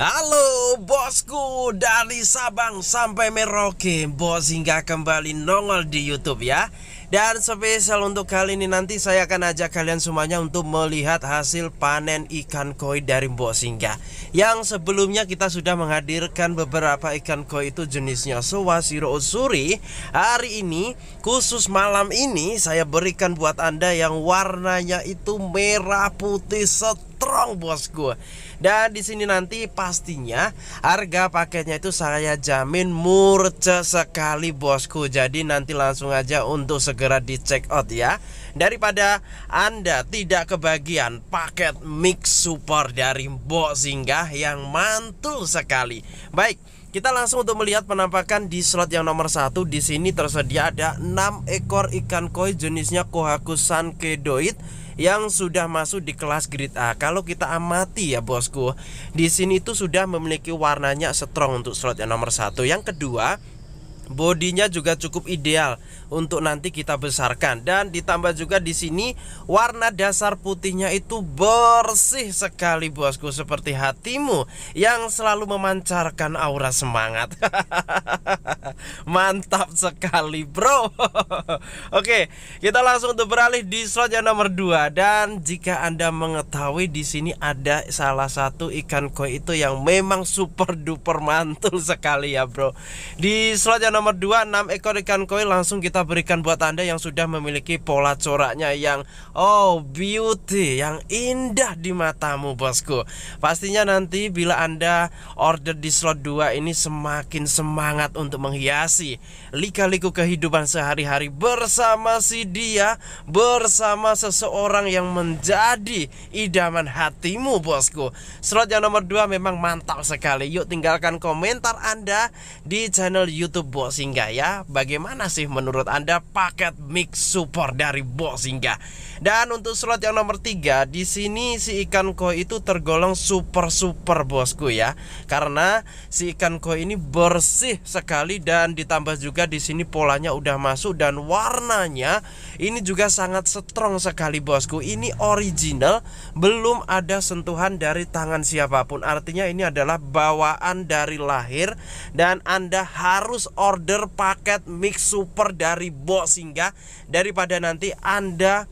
Halo bosku dari Sabang sampai Merauke Bos hingga kembali nongol di Youtube ya Dan spesial untuk kali ini nanti saya akan ajak kalian semuanya untuk melihat hasil panen ikan koi dari Bos hingga Yang sebelumnya kita sudah menghadirkan beberapa ikan koi itu jenisnya Sowasiro Usuri Hari ini khusus malam ini saya berikan buat anda yang warnanya itu merah putih set strong bosku. Dan di sini nanti pastinya harga paketnya itu saya jamin murce sekali bosku. Jadi nanti langsung aja untuk segera di check out ya. Daripada Anda tidak kebagian paket mix super dari Mbok Singgah yang mantul sekali. Baik, kita langsung untuk melihat penampakan di slot yang nomor satu di sini tersedia ada 6 ekor ikan koi jenisnya sanke sankedoid yang sudah masuk di kelas grade A. Kalau kita amati ya bosku, di sini itu sudah memiliki warnanya strong untuk slot yang nomor satu. Yang kedua, bodinya juga cukup ideal untuk nanti kita besarkan dan ditambah juga di sini warna dasar putihnya itu bersih sekali bosku seperti hatimu yang selalu memancarkan aura semangat mantap sekali bro oke kita langsung untuk beralih di slot yang nomor 2 dan jika anda mengetahui di sini ada salah satu ikan koi itu yang memang super duper mantul sekali ya bro di slot yang nomor 2 6 ekor ikan koi langsung kita berikan buat Anda yang sudah memiliki pola coraknya yang oh beauty yang indah di matamu bosku. Pastinya nanti bila Anda order di slot 2 ini semakin semangat untuk menghiasi lika-liku kehidupan sehari-hari bersama si dia, bersama seseorang yang menjadi idaman hatimu bosku. Slot yang nomor 2 memang mantap sekali. Yuk tinggalkan komentar Anda di channel YouTube Bos Bok ya. Bagaimana sih menurut Anda paket mix support dari Bos Singgah? Dan untuk slot yang nomor 3 di sini si ikan koi itu tergolong super super bosku ya. Karena si ikan koi ini bersih sekali dan ditambah juga di sini polanya udah masuk dan warnanya ini juga sangat strong sekali bosku. Ini original, belum ada sentuhan dari tangan siapapun. Artinya ini adalah bawaan dari lahir dan Anda harus order order paket mix super dari Box sehingga daripada nanti Anda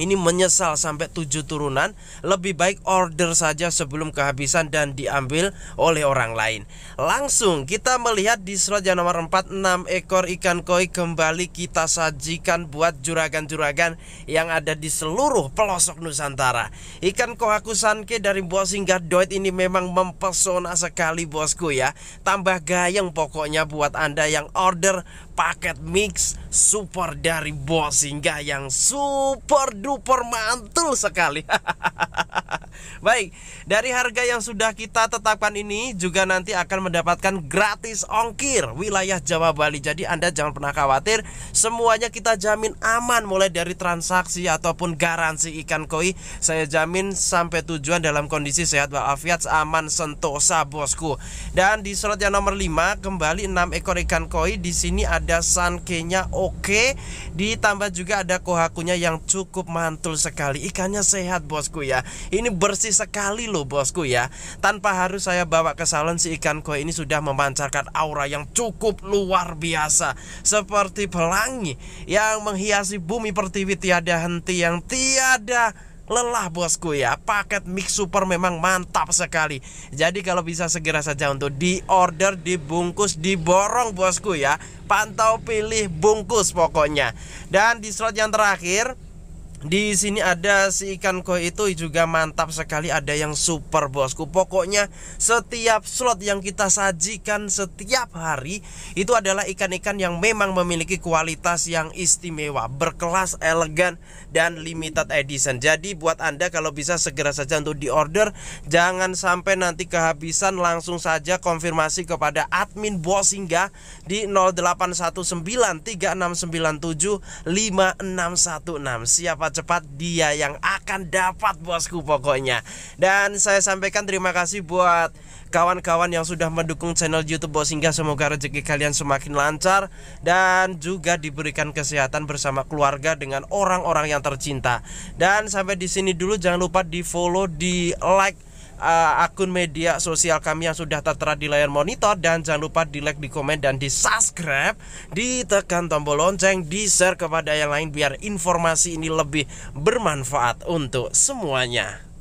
ini menyesal sampai tujuh turunan lebih baik order saja sebelum kehabisan dan diambil oleh orang lain langsung kita melihat di slot yang nomor 4 6 ekor ikan koi kembali kita sajikan buat juragan-juragan yang ada di seluruh pelosok Nusantara ikan kohaku sanke dari bos singgah doit ini memang mempesona sekali bosku ya tambah gayeng pokoknya buat anda yang order paket mix super dari bos hingga yang super duper mantul sekali Baik, dari harga yang sudah kita tetapkan ini juga nanti akan mendapatkan gratis ongkir wilayah Jawa Bali. Jadi Anda jangan pernah khawatir, semuanya kita jamin aman mulai dari transaksi ataupun garansi ikan koi. Saya jamin sampai tujuan dalam kondisi sehat walafiat, aman sentosa bosku. Dan di slot yang nomor 5 kembali 6 ekor ikan koi. Di sini ada sankenya oke, ditambah juga ada kohakunya yang cukup mantul sekali. Ikannya sehat bosku ya. Ini ber bersih sekali loh bosku ya Tanpa harus saya bawa ke salon si ikan koi ini sudah memancarkan aura yang cukup luar biasa Seperti pelangi yang menghiasi bumi pertiwi tiada henti yang tiada lelah bosku ya Paket mix super memang mantap sekali Jadi kalau bisa segera saja untuk di order, dibungkus, diborong bosku ya Pantau pilih bungkus pokoknya Dan di slot yang terakhir di sini ada si ikan koi itu juga mantap sekali ada yang super bosku pokoknya setiap slot yang kita sajikan setiap hari itu adalah ikan-ikan yang memang memiliki kualitas yang istimewa berkelas elegan dan limited edition jadi buat anda kalau bisa segera saja untuk diorder jangan sampai nanti kehabisan langsung saja konfirmasi kepada admin bos hingga di 081936975616 siapa cepat-cepat dia yang akan dapat bosku pokoknya Dan saya sampaikan terima kasih buat kawan-kawan yang sudah mendukung channel YouTube Bos hingga semoga rezeki kalian semakin lancar dan juga diberikan kesehatan bersama keluarga dengan orang-orang yang tercinta. Dan sampai di sini dulu jangan lupa di-follow, di-like uh, akun media sosial kami yang sudah tertera di layar monitor dan jangan lupa di like, di komen dan di subscribe, ditekan tombol lonceng, di share kepada yang lain biar informasi ini lebih bermanfaat untuk semuanya.